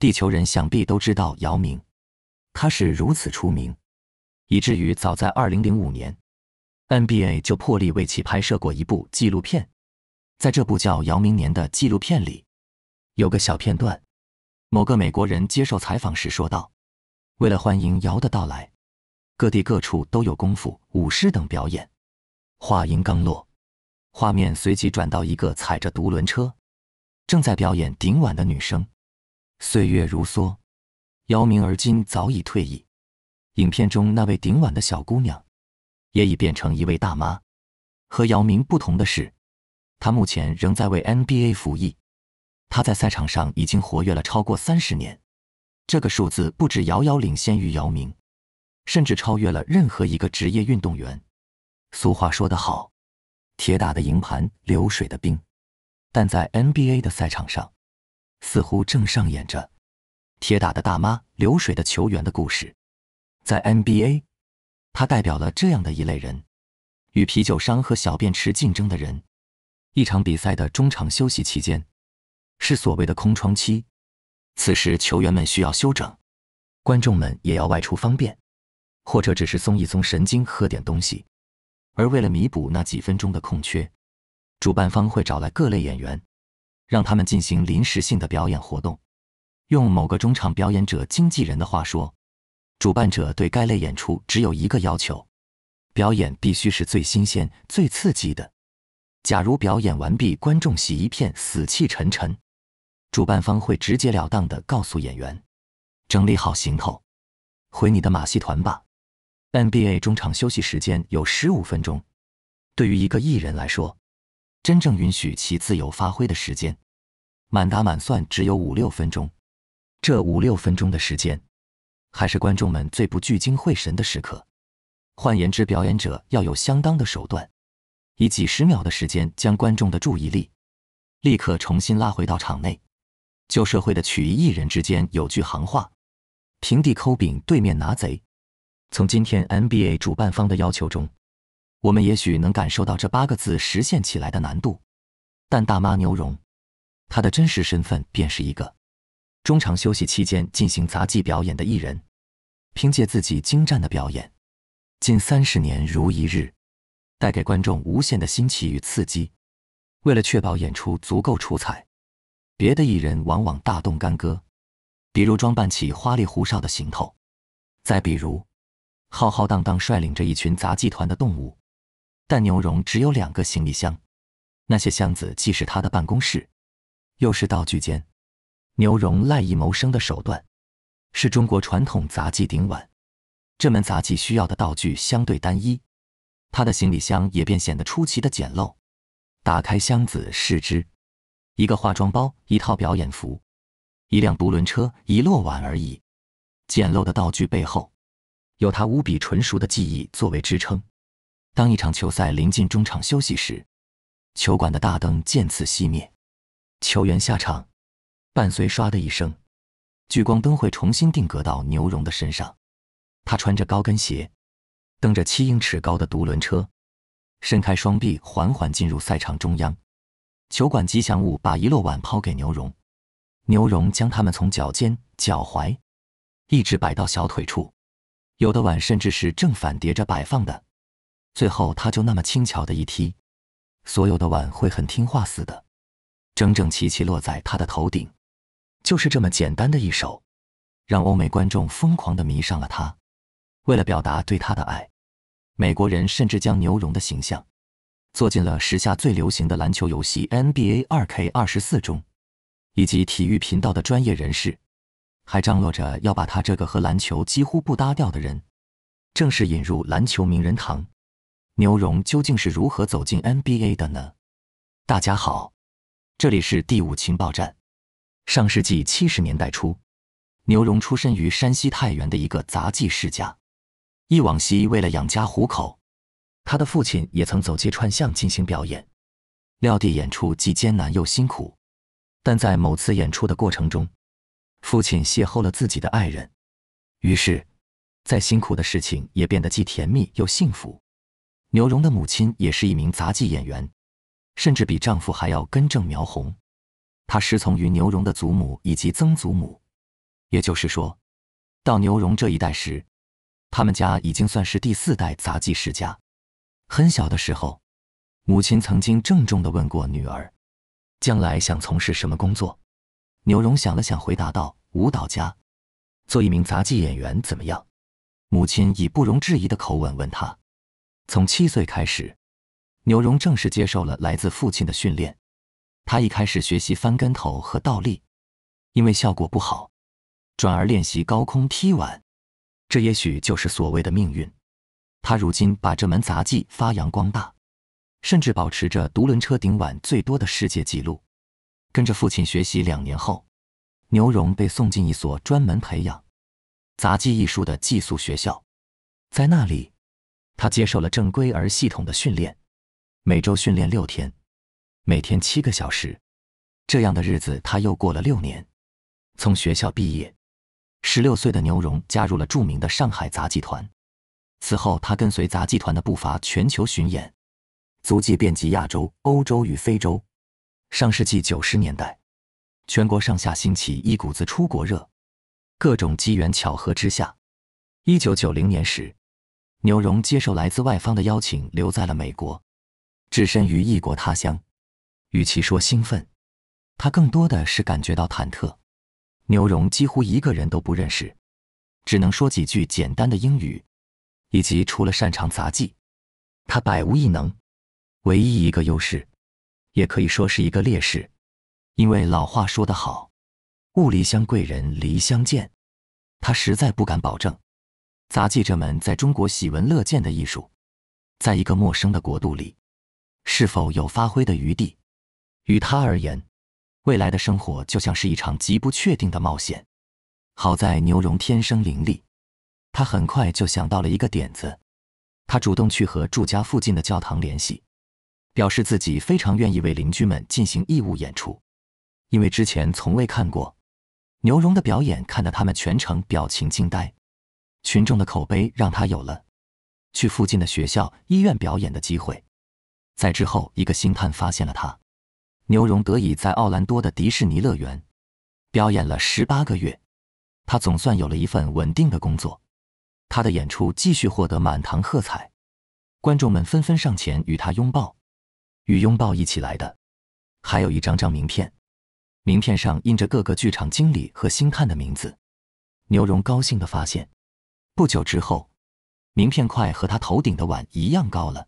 地球人想必都知道姚明，他是如此出名，以至于早在二零零五年，NBA 就破例为其拍摄过一部纪录片。在这部叫《姚明年》的纪录片里，有个小片段：某个美国人接受采访时说道，“为了欢迎姚的到来，各地各处都有功夫、舞狮等表演。”话音刚落，画面随即转到一个踩着独轮车，正在表演顶碗的女生。岁月如梭，姚明而今早已退役。影片中那位顶碗的小姑娘，也已变成一位大妈。和姚明不同的是，她目前仍在为 NBA 服役。她在赛场上已经活跃了超过三十年，这个数字不止遥遥领先于姚明，甚至超越了任何一个职业运动员。俗话说得好，“铁打的营盘流水的兵”，但在 NBA 的赛场上。似乎正上演着铁打的大妈、流水的球员的故事，在 NBA，他代表了这样的一类人：与啤酒商和小便池竞争的人。一场比赛的中场休息期间是所谓的空窗期，此时球员们需要休整，观众们也要外出方便，或者只是松一松神经、喝点东西。而为了弥补那几分钟的空缺，主办方会找来各类演员。让他们进行临时性的表演活动。用某个中场表演者经纪人的话说，主办者对该类演出只有一个要求：表演必须是最新鲜、最刺激的。假如表演完毕，观众席一片死气沉沉，主办方会直截了当地告诉演员：“整理好行头，回你的马戏团吧。”NBA 中场休息时间有十五分钟，对于一个艺人来说。真正允许其自由发挥的时间，满打满算只有五六分钟。这五六分钟的时间，还是观众们最不聚精会神的时刻。换言之，表演者要有相当的手段，以几十秒的时间将观众的注意力立刻重新拉回到场内。旧社会的曲艺艺人之间有句行话：“平地抠饼，对面拿贼。”从今天 NBA 主办方的要求中。我们也许能感受到这八个字实现起来的难度，但大妈牛荣，她的真实身份便是一个中场休息期间进行杂技表演的艺人。凭借自己精湛的表演，近三十年如一日，带给观众无限的新奇与刺激。为了确保演出足够出彩，别的艺人往往大动干戈，比如装扮起花里胡哨的行头，再比如浩浩荡荡率领着一群杂技团的动物。但牛荣只有两个行李箱，那些箱子既是他的办公室，又是道具间。牛荣赖以谋生的手段是中国传统杂技顶碗，这门杂技需要的道具相对单一，他的行李箱也便显得出奇的简陋。打开箱子视之，一个化妆包，一套表演服，一辆独轮车，一摞碗而已。简陋的道具背后，有他无比纯熟的记忆作为支撑。当一场球赛临近中场休息时，球馆的大灯渐次熄灭，球员下场。伴随唰的一声，聚光灯会重新定格到牛荣的身上。他穿着高跟鞋，蹬着七英尺高的独轮车，伸开双臂，缓缓进入赛场中央。球馆吉祥物把一摞碗抛给牛荣，牛荣将它们从脚尖、脚踝，一直摆到小腿处，有的碗甚至是正反叠着摆放的。最后，他就那么轻巧的一踢，所有的碗会很听话似的，整整齐齐落在他的头顶。就是这么简单的一手，让欧美观众疯狂的迷上了他。为了表达对他的爱，美国人甚至将牛龙的形象做进了时下最流行的篮球游戏 NBA 二 K 二十四中，以及体育频道的专业人士还张罗着要把他这个和篮球几乎不搭调的人正式引入篮球名人堂。牛荣究竟是如何走进 NBA 的呢？大家好，这里是第五情报站。上世纪七十年代初，牛荣出身于山西太原的一个杂技世家。忆往昔，为了养家糊口，他的父亲也曾走街串巷进行表演。撂地演出既艰难又辛苦，但在某次演出的过程中，父亲邂逅了自己的爱人，于是，再辛苦的事情也变得既甜蜜又幸福。牛荣的母亲也是一名杂技演员，甚至比丈夫还要根正苗红。她师从于牛荣的祖母以及曾祖母，也就是说，到牛荣这一代时，他们家已经算是第四代杂技世家。很小的时候，母亲曾经郑重的问过女儿：“将来想从事什么工作？”牛荣想了想，回答道：“舞蹈家，做一名杂技演员怎么样？”母亲以不容置疑的口吻问他。从七岁开始，牛荣正式接受了来自父亲的训练。他一开始学习翻跟头和倒立，因为效果不好，转而练习高空踢碗。这也许就是所谓的命运。他如今把这门杂技发扬光大，甚至保持着独轮车顶碗最多的世界纪录。跟着父亲学习两年后，牛荣被送进一所专门培养杂技艺术的寄宿学校，在那里。他接受了正规而系统的训练，每周训练六天，每天七个小时。这样的日子，他又过了六年。从学校毕业，十六岁的牛荣加入了著名的上海杂技团。此后，他跟随杂技团的步伐全球巡演，足迹遍及亚洲、欧洲与非洲。上世纪九十年代，全国上下兴起一股子出国热，各种机缘巧合之下，一九九零年时。牛荣接受来自外方的邀请，留在了美国，置身于异国他乡。与其说兴奋，他更多的是感觉到忐忑。牛荣几乎一个人都不认识，只能说几句简单的英语，以及除了擅长杂技，他百无一能。唯一一个优势，也可以说是一个劣势，因为老话说得好，“物离乡贵人，离乡见。”他实在不敢保证。杂技这门在中国喜闻乐见的艺术，在一个陌生的国度里，是否有发挥的余地？于他而言，未来的生活就像是一场极不确定的冒险。好在牛荣天生伶俐，他很快就想到了一个点子，他主动去和住家附近的教堂联系，表示自己非常愿意为邻居们进行义务演出。因为之前从未看过牛荣的表演，看得他们全程表情惊呆。群众的口碑让他有了去附近的学校、医院表演的机会。在之后，一个星探发现了他，牛荣得以在奥兰多的迪士尼乐园表演了十八个月。他总算有了一份稳定的工作。他的演出继续获得满堂喝彩，观众们纷纷上前与他拥抱。与拥抱一起来的，还有一张张名片，名片上印着各个剧场经理和星探的名字。牛荣高兴地发现。不久之后，名片块和他头顶的碗一样高了。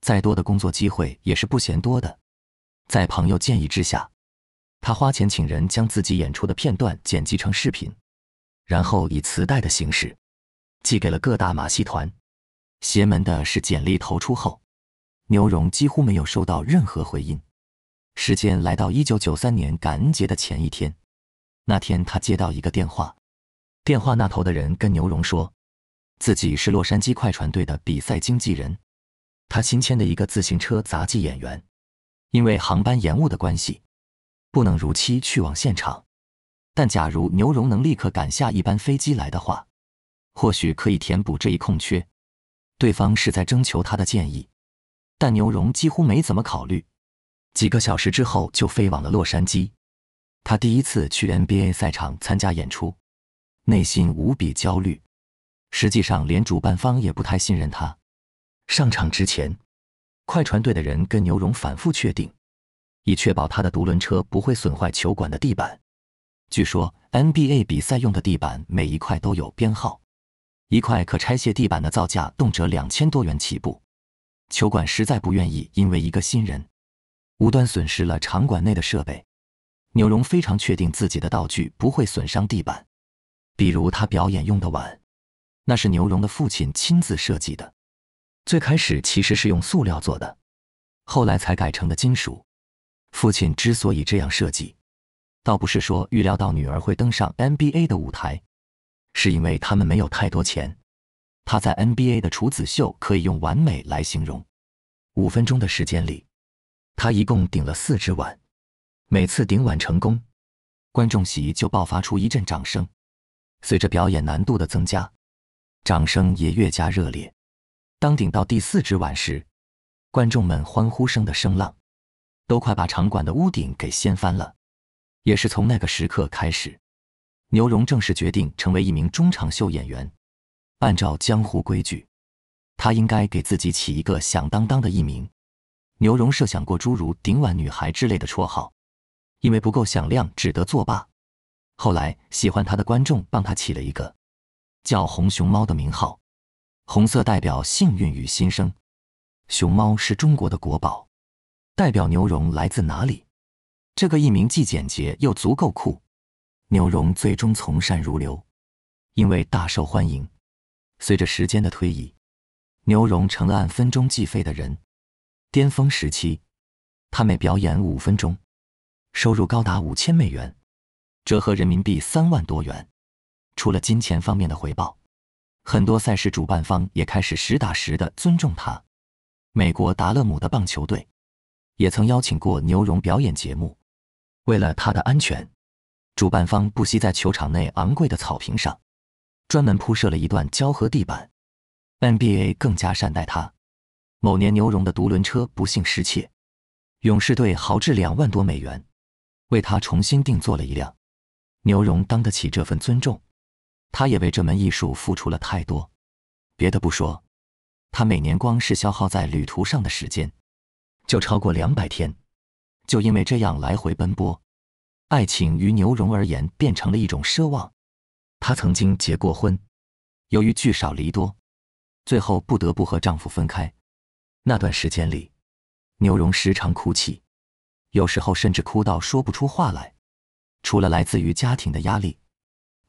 再多的工作机会也是不嫌多的。在朋友建议之下，他花钱请人将自己演出的片段剪辑成视频，然后以磁带的形式寄给了各大马戏团。邪门的是，简历投出后，牛荣几乎没有收到任何回音。时间来到一九九三年感恩节的前一天，那天他接到一个电话。电话那头的人跟牛荣说：“自己是洛杉矶快船队的比赛经纪人，他新签的一个自行车杂技演员，因为航班延误的关系，不能如期去往现场。但假如牛荣能立刻赶下一班飞机来的话，或许可以填补这一空缺。对方是在征求他的建议，但牛荣几乎没怎么考虑。几个小时之后就飞往了洛杉矶。他第一次去 NBA 赛场参加演出。”内心无比焦虑，实际上，连主办方也不太信任他。上场之前，快船队的人跟牛荣反复确定，以确保他的独轮车不会损坏球馆的地板。据说 NBA 比赛用的地板每一块都有编号，一块可拆卸地板的造价动辄两千多元起步，球馆实在不愿意因为一个新人，无端损失了场馆内的设备。牛荣非常确定自己的道具不会损伤地板。比如他表演用的碗，那是牛荣的父亲亲自设计的。最开始其实是用塑料做的，后来才改成的金属。父亲之所以这样设计，倒不是说预料到女儿会登上 NBA 的舞台，是因为他们没有太多钱。他在 NBA 的处子秀可以用完美来形容。五分钟的时间里，他一共顶了四只碗，每次顶碗成功，观众席就爆发出一阵掌声。随着表演难度的增加，掌声也越加热烈。当顶到第四只碗时，观众们欢呼声的声浪都快把场馆的屋顶给掀翻了。也是从那个时刻开始，牛荣正式决定成为一名中场秀演员。按照江湖规矩，他应该给自己起一个响当当的艺名。牛荣设想过诸如“顶碗女孩”之类的绰号，因为不够响亮，只得作罢。后来，喜欢他的观众帮他起了一个叫“红熊猫”的名号，红色代表幸运与新生，熊猫是中国的国宝，代表牛绒来自哪里？这个艺名既简洁又足够酷。牛绒最终从善如流，因为大受欢迎，随着时间的推移，牛绒成了按分钟计费的人。巅峰时期，他每表演五分钟，收入高达五千美元。折合人民币三万多元。除了金钱方面的回报，很多赛事主办方也开始实打实的尊重他。美国达勒姆的棒球队也曾邀请过牛荣表演节目。为了他的安全，主办方不惜在球场内昂贵的草坪上专门铺设了一段胶合地板。NBA 更加善待他。某年牛荣的独轮车不幸失窃，勇士队豪掷两万多美元为他重新定做了一辆。牛荣当得起这份尊重，他也为这门艺术付出了太多。别的不说，他每年光是消耗在旅途上的时间就超过两百天。就因为这样来回奔波，爱情于牛荣而言变成了一种奢望。他曾经结过婚，由于聚少离多，最后不得不和丈夫分开。那段时间里，牛荣时常哭泣，有时候甚至哭到说不出话来。除了来自于家庭的压力，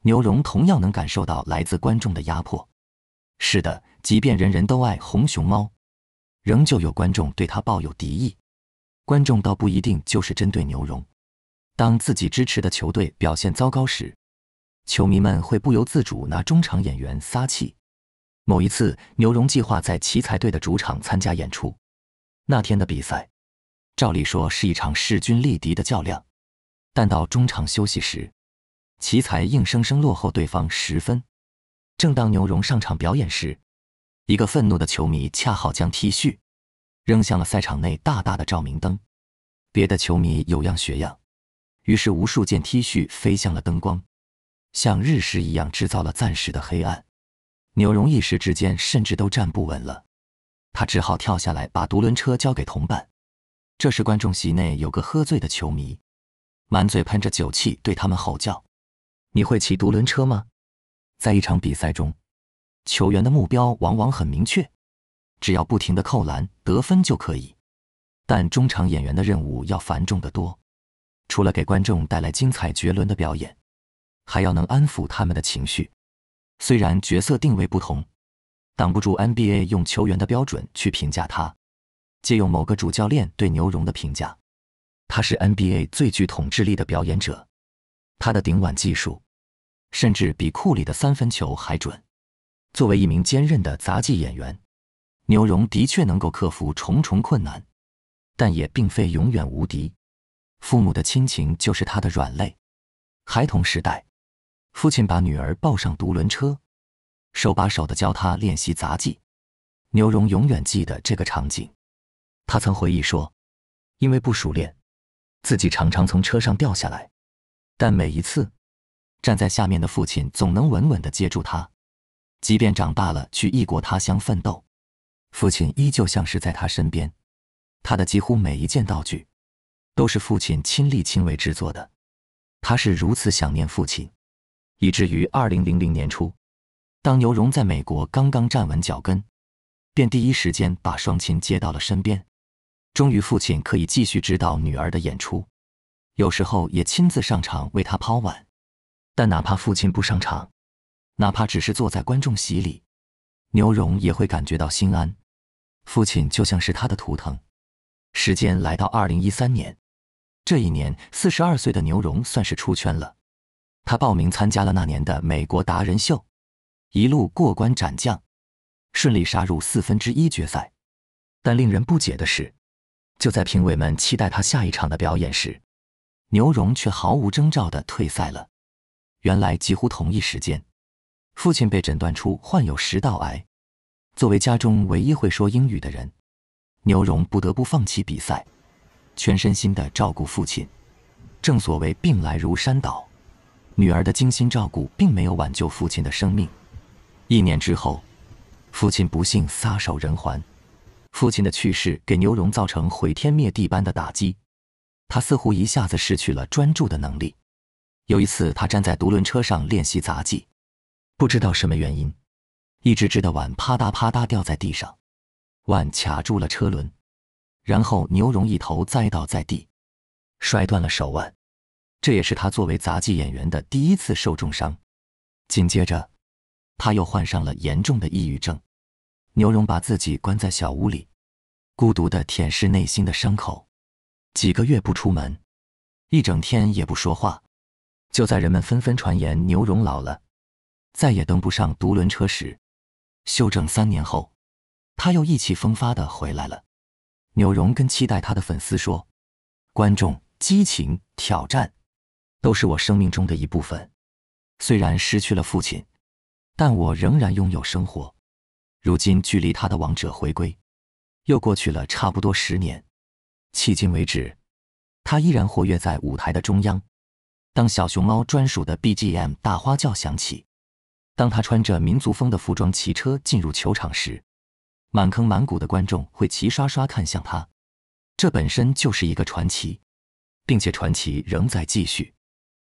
牛荣同样能感受到来自观众的压迫。是的，即便人人都爱红熊猫，仍旧有观众对他抱有敌意。观众倒不一定就是针对牛荣。当自己支持的球队表现糟糕时，球迷们会不由自主拿中场演员撒气。某一次，牛荣计划在奇才队的主场参加演出。那天的比赛，照理说是一场势均力敌的较量。但到中场休息时，奇才硬生生落后对方十分。正当牛荣上场表演时，一个愤怒的球迷恰好将 T 恤扔向了赛场内大大的照明灯。别的球迷有样学样，于是无数件 T 恤飞向了灯光，像日食一样制造了暂时的黑暗。牛荣一时之间甚至都站不稳了，他只好跳下来把独轮车交给同伴。这时观众席内有个喝醉的球迷。满嘴喷着酒气对他们吼叫：“你会骑独轮车吗？”在一场比赛中，球员的目标往往很明确，只要不停的扣篮得分就可以。但中场演员的任务要繁重得多，除了给观众带来精彩绝伦的表演，还要能安抚他们的情绪。虽然角色定位不同，挡不住 NBA 用球员的标准去评价他。借用某个主教练对牛荣的评价。他是 NBA 最具统治力的表演者，他的顶碗技术甚至比库里的三分球还准。作为一名坚韧的杂技演员，牛荣的确能够克服重重困难，但也并非永远无敌。父母的亲情就是他的软肋。孩童时代，父亲把女儿抱上独轮车，手把手的教他练习杂技。牛荣永远记得这个场景。他曾回忆说：“因为不熟练。”自己常常从车上掉下来，但每一次站在下面的父亲总能稳稳地接住他。即便长大了去异国他乡奋斗，父亲依旧像是在他身边。他的几乎每一件道具都是父亲亲力亲为制作的。他是如此想念父亲，以至于二零零零年初，当牛荣在美国刚刚站稳脚跟，便第一时间把双亲接到了身边。终于，父亲可以继续指导女儿的演出，有时候也亲自上场为她抛碗。但哪怕父亲不上场，哪怕只是坐在观众席里，牛荣也会感觉到心安。父亲就像是他的图腾。时间来到二零一三年，这一年，四十二岁的牛荣算是出圈了。他报名参加了那年的美国达人秀，一路过关斩将，顺利杀入四分之一决赛。但令人不解的是。就在评委们期待他下一场的表演时，牛荣却毫无征兆地退赛了。原来，几乎同一时间，父亲被诊断出患有食道癌。作为家中唯一会说英语的人，牛荣不得不放弃比赛，全身心地照顾父亲。正所谓病来如山倒，女儿的精心照顾并没有挽救父亲的生命。一年之后，父亲不幸撒手人寰。父亲的去世给牛荣造成毁天灭地般的打击，他似乎一下子失去了专注的能力。有一次，他站在独轮车上练习杂技，不知道什么原因，一只只的碗啪嗒啪嗒掉在地上，碗卡住了车轮，然后牛荣一头栽倒在地，摔断了手腕。这也是他作为杂技演员的第一次受重伤。紧接着，他又患上了严重的抑郁症。牛荣把自己关在小屋里，孤独的舔舐内心的伤口，几个月不出门，一整天也不说话。就在人们纷纷传言牛荣老了，再也登不上独轮车时，休整三年后，他又意气风发的回来了。牛荣跟期待他的粉丝说：“观众、激情、挑战，都是我生命中的一部分。虽然失去了父亲，但我仍然拥有生活。”如今距离他的王者回归，又过去了差不多十年。迄今为止，他依然活跃在舞台的中央。当小熊猫专属的 BGM 大花轿响起，当他穿着民族风的服装骑车进入球场时，满坑满谷的观众会齐刷刷看向他。这本身就是一个传奇，并且传奇仍在继续。